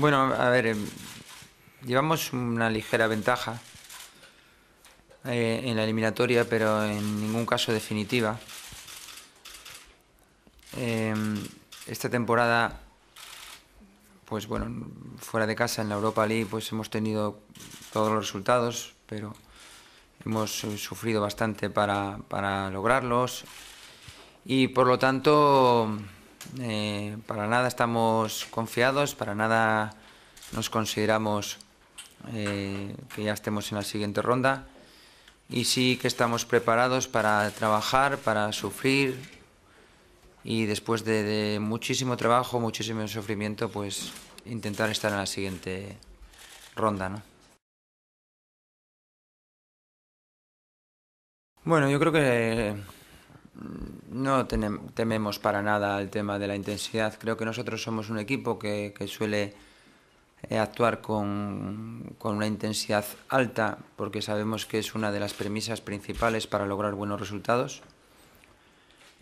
Bueno, a ver, em, llevamos una ligera ventaja eh, en la eliminatoria, pero en ningún caso definitiva. Em, esta temporada, pues bueno, fuera de casa en la Europa League, pues hemos tenido todos los resultados, pero hemos eh, sufrido bastante para lograrlos y por lo tanto eh, para nada estamos confiados, para nada nos consideramos eh, que ya estemos en la siguiente ronda y sí que estamos preparados para trabajar, para sufrir y después de, muchísimo trabajo, muchísimo sufrimiento, pues intentar estar en la siguiente ronda, Bueno, yo creo que no tememos para nada el tema de la intensidad. Creo que nosotros somos un equipo que, suele eh, actuar con, una intensidad alta porque sabemos que es una de las premisas principales para lograr buenos resultados.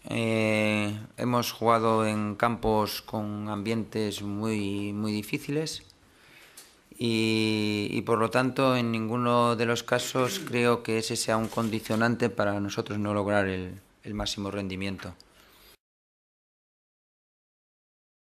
Eh, hemos jugado en campos con ambientes muy, muy difíciles y, y por lo tanto en ninguno de los casos creo que ese sea un condicionante para nosotros no lograr el, el máximo rendimiento.